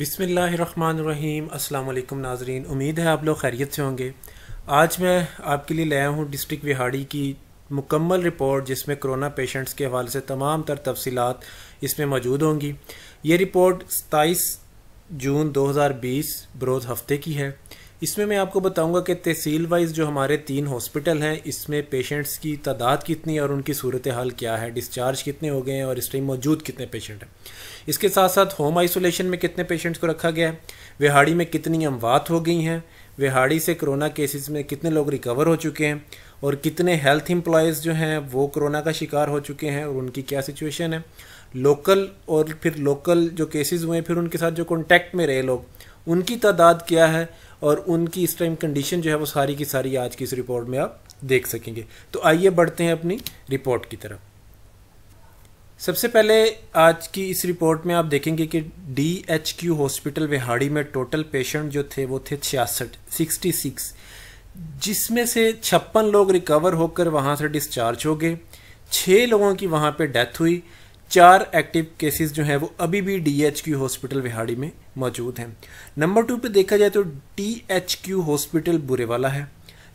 बिसमीम् अल्लाम नाजरीन उम्मीद है आप लोग खैरियत से होंगे आज मैं आपके लिए लाया हूँ डिस्ट्रिक्ट विहाड़ी की मुकम्मल रिपोर्ट जिसमें कोरोना पेशेंट्स के हवाले से तमाम तर तफसीत इसमें मौजूद होंगी ये रिपोर्ट सताईस जून 2020 बरोज़ हफ्ते की है इसमें मैं आपको बताऊंगा कि तहसील वाइज जो हमारे तीन हॉस्पिटल हैं इसमें पेशेंट्स की तादाद कितनी और उनकी सूरत हाल क्या है डिस्चार्ज कितने हो गए हैं और इस टाइम मौजूद कितने पेशेंट हैं इसके साथ साथ होम आइसोलेशन में कितने पेशेंट्स को रखा गया है विहाड़ी में कितनी अमवात हो गई हैं विहाड़ी से कोरोना केसेस में कितने लोग रिकवर हो चुके हैं और कितने हेल्थ एम्प्लॉयज़ जो हैं वो कोरोना का शिकार हो चुके हैं और उनकी क्या सिचुएशन है लोकल और फिर लोकल जो केसेस हुए हैं फिर उनके साथ जो कॉन्टैक्ट में रहे लोग उनकी तादाद क्या है और उनकी इस टाइम कंडीशन जो है वो सारी की सारी आज की इस रिपोर्ट में आप देख सकेंगे तो आइए बढ़ते हैं अपनी रिपोर्ट की तरफ सबसे पहले आज की इस रिपोर्ट में आप देखेंगे कि D H Q hospital Vehari में टोटल पेशेंट जो थे वो थे छियासठ सिक्सटी सिक्स जिसमें से छप्पन लोग रिकवर होकर वहाँ से डिस्चार्ज हो गए छः लोगों की वहाँ पे डेथ हुई चार एक्टिव केसेस जो हैं वो अभी भी डीएचक्यू हॉस्पिटल विहाड़ी में मौजूद हैं नंबर टू पे देखा जाए तो डीएचक्यू हॉस्पिटल बुरेवाला है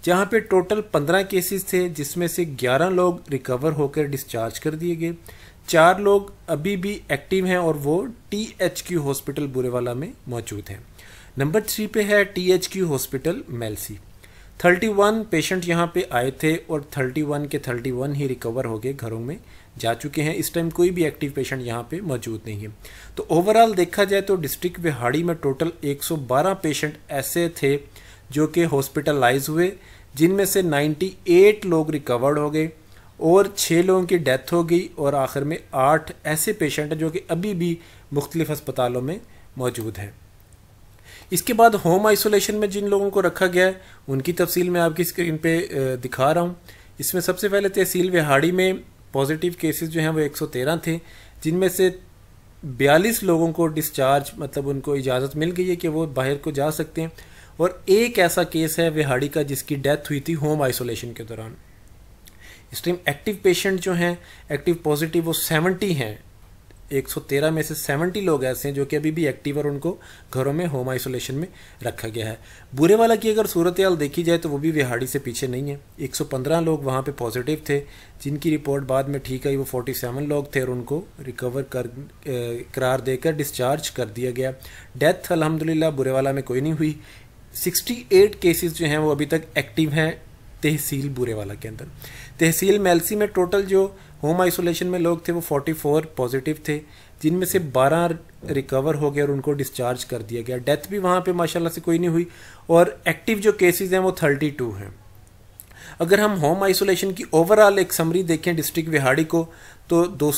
जहाँ पे टोटल पंद्रह केसेस थे जिसमें से ग्यारह लोग रिकवर होकर डिस्चार्ज कर दिए गए चार लोग अभी भी एक्टिव हैं और वो T H Q hospital Burewala में मौजूद हैं नंबर थ्री पे है T H Q hospital Mailsi 31 patient यहाँ पे आए थे और 31 के 31 ही रिकवर हो गए घरों में जा चुके हैं इस टाइम कोई भी एक्टिव पेशेंट यहाँ पे मौजूद नहीं है तो ओवरऑल देखा जाए तो डिस्ट्रिक्ट बिहाड़ी में टोटल 112 पेशेंट ऐसे थे जो कि हॉस्पिटलाइज हुए जिनमें से 98 लोग रिकवर्ड हो गए और छः लोगों की डेथ हो गई और आखिर में आठ ऐसे पेशेंट हैं जो कि अभी भी मुख्तलिफ अस्पतालों में मौजूद हैं इसके बाद होम आइसोलेशन में जिन लोगों को रखा गया है उनकी तफसील मैं आपकी स्क्रीन पे दिखा रहा हूँ इसमें सबसे पहले तहसील विहाड़ी में पॉजिटिव केसेस जो हैं वो 113 थे जिनमें से 42 लोगों को डिस्चार्ज मतलब उनको इजाज़त मिल गई है कि वो बाहर को जा सकते हैं और एक ऐसा केस है विहाड़ी का जिसकी डेथ हुई थी होम आइसोलेशन के दौरान इस टाइम एक्टिव पेशेंट जो हैं एक्टिव पॉजिटिव वो सेवेंटी हैं 113 में से 70 लोग ऐसे हैं जो कि अभी भी एक्टिव और उनको घरों में होम आइसोलेशन में रखा गया है बुरे वाला की अगर सूरत हाल देखी जाए तो वो भी विहाड़ी से पीछे नहीं है 115 लोग वहाँ पे पॉजिटिव थे जिनकी रिपोर्ट बाद में ठीक आई वो 47 लोग थे और उनको रिकवर कर करार देकर डिस्चार्ज कर दिया गया डेथ अलहमदिल्ला बुरे वाला में कोई नहीं हुई सिक्सटी केसेस जो हैं वो अभी तक एक्टिव हैं तहसील बुरे वाला के अंदर तहसील मेलसी में टोटल जो होम आइसोलेशन में लोग थे वो 44 पॉजिटिव थे जिनमें से 12 रिकवर हो गए और उनको डिस्चार्ज कर दिया गया डेथ भी वहाँ पे माशाल्लाह से कोई नहीं हुई और एक्टिव जो केसेस हैं वो 32 हैं अगर हम होम आइसोलेशन की ओवरऑल एक समरी देखें डिस्ट्रिक्ट विहाड़ी को तो दो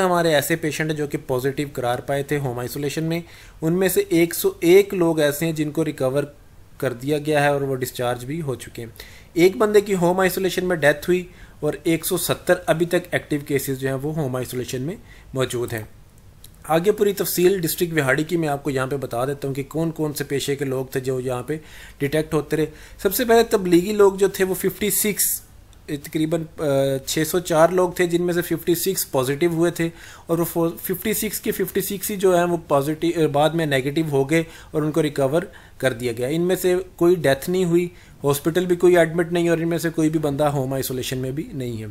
हमारे ऐसे पेशेंट हैं जो कि पॉजिटिव करार पाए थे होम आइसोलेशन में उनमें से 101 लोग ऐसे हैं जिनको रिकवर कर दिया गया है और वो डिस्चार्ज भी हो चुके हैं एक बंदे की होम आइसोलेशन में डेथ हुई और 170 अभी तक एक्टिव केसेस जो हैं वो होम आइसोलेशन में मौजूद हैं आगे पूरी तफसील डिस्ट्रिक्ट विहाड़ी की मैं आपको यहाँ पे बता देता हूँ कि कौन कौन से पेशे के लोग थे जो यहाँ पे डिटेक्ट होते रहे सबसे पहले तबलीगी लोग जो थे वो 56 तकरीबन 604 लोग थे जिनमें से 56 पॉजिटिव हुए थे और वो 56 के 56 ही जो है वो पॉजिटिव बाद में नेगेटिव हो गए और उनको रिकवर कर दिया गया इनमें से कोई डेथ नहीं हुई हॉस्पिटल भी कोई एडमिट नहीं और इनमें से कोई भी बंदा होम आइसोलेशन में भी नहीं है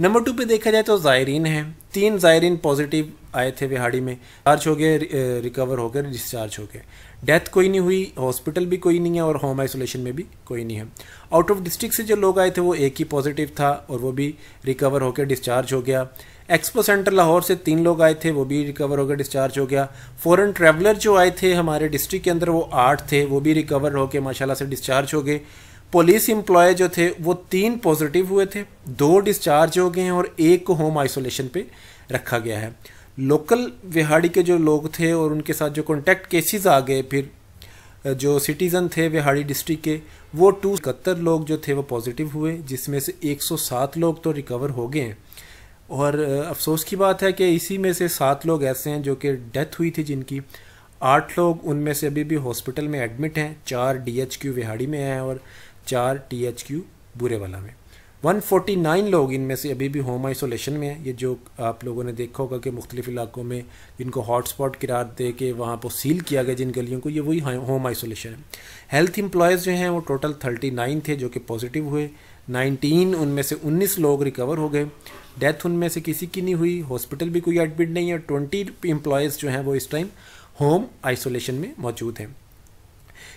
नंबर टू पे देखा जाए तो ज़ायरीन है तीन ज़ायरीन पॉजिटिव आए थे विहाड़ी में चार्ज हो गए रिकवर होकर डिस्चार्ज हो गए डेथ कोई नहीं हुई हॉस्पिटल भी कोई नहीं है और होम आइसोलेशन में भी कोई नहीं है आउट ऑफ डिस्ट्रिक्ट से जो लोग आए थे वो एक ही पॉजिटिव था और वो भी रिकवर होकर डिस्चार्ज हो गया एक्सपो सेंटर लाहौर से तीन लोग आए थे वो भी रिकवर होकर डिस्चार्ज हो गया फॉरेन ट्रैवलर जो आए थे हमारे डिस्ट्रिक्ट के अंदर वो आठ थे वो भी रिकवर होकर माशाल्लाह से डिस्चार्ज हो गए पुलिस एम्प्लॉय जो थे वो तीन पॉजिटिव हुए थे दो डिस्चार्ज हो गए हैं और एक को होम आइसोलेशन पे रखा गया है लोकल विहाड़ी के जो लोग थे और उनके साथ जो कॉन्टैक्ट केसेस आ गए फिर जो सिटीज़न थे विहाड़ी डिस्ट्रिक्ट के वो टू इकहत्तर लोग जो थे वो पॉजिटिव हुए जिसमें से 107 लोग तो रिकवर हो गए हैं और अफसोस की बात है कि इसी में से सात लोग ऐसे हैं जो कि डेथ हुई थी जिनकी आठ लोग उनमें से अभी भी हॉस्पिटल में एडमिट हैं चार डी एच क्यू विहाड़ी में हैं और चार टी एच क्यू बुरेवाला में 149 लोग इनमें से अभी भी होम आइसोलेशन में हैं ये जो आप लोगों ने देखा होगा कि मुख्तलिफ इलाकों में जिनको हॉटस्पॉट किरार दे के वहाँ पर सील किया गया जिन गलियों को ये वही होम आइसोलेशन है हेल्थ एम्प्लॉयज़ जो हैं वो टोटल 39 थे जो कि पॉजिटिव हुए 19 उनमें से 19 लोग रिकवर हो गए डेथ उनमें से किसी की नहीं हुई हॉस्पिटल भी कोई एडमिट नहीं है ट्वेंटी एम्प्लॉयज़ जो हैं वो इस टाइम होम आइसोलेशन में मौजूद हैं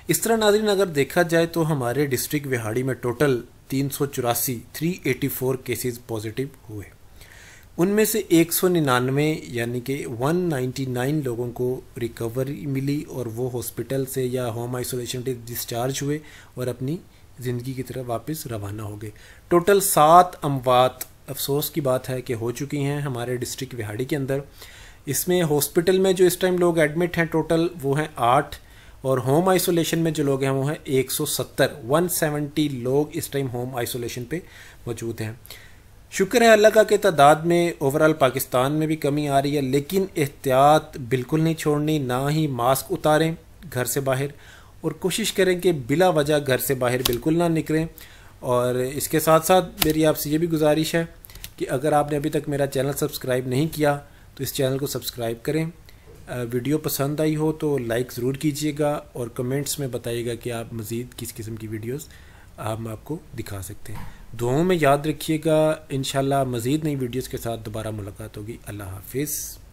इस तरह नाजरीन अगर देखा जाए तो हमारे डिस्ट्रिक्ट विहाड़ी में टोटल तीन सौ चौरासी three eighty four cases positive हुए उनमें से एक सौ निन्यानवे यानी कि वन नाइन्टी नाइन लोगों को रिकवरी मिली और वो हॉस्पिटल से या होम आइसोलेशन से डिस्चार्ज हुए और अपनी ज़िंदगी की तरफ वापस रवाना हो गए टोटल सात अमवात अफसोस की बात है कि हो चुकी हैं हमारे डिस्ट्रिक्ट विहाड़ी के अंदर इसमें हॉस्पिटल में जो इस टाइम लोग एडमिट हैं टोटल वो हैं आठ और होम आइसोलेशन में जो लोग हैं वो हैं 170 170 लोग इस टाइम होम आइसोलेशन पे मौजूद हैं शुक्र है अल्लाह का कि तादाद में ओवरऑल पाकिस्तान में भी कमी आ रही है लेकिन एहतियात बिल्कुल नहीं छोड़नी ना ही मास्क उतारें घर से बाहर और कोशिश करें कि बिला वजह घर से बाहर बिल्कुल ना निकलें और इसके साथ साथ मेरी आपसे ये भी गुजारिश है कि अगर आपने अभी तक मेरा चैनल सब्सक्राइब नहीं किया तो इस चैनल को सब्सक्राइब करें वीडियो पसंद आई हो तो लाइक ज़रूर कीजिएगा और कमेंट्स में बताइएगा कि आप मज़ीद किस किस्म की वीडियोस हम आपको दिखा सकते हैं दुआओं में याद रखिएगा इन मज़ीद नई वीडियोस के साथ दोबारा मुलाकात होगी अल्लाह हाफिज़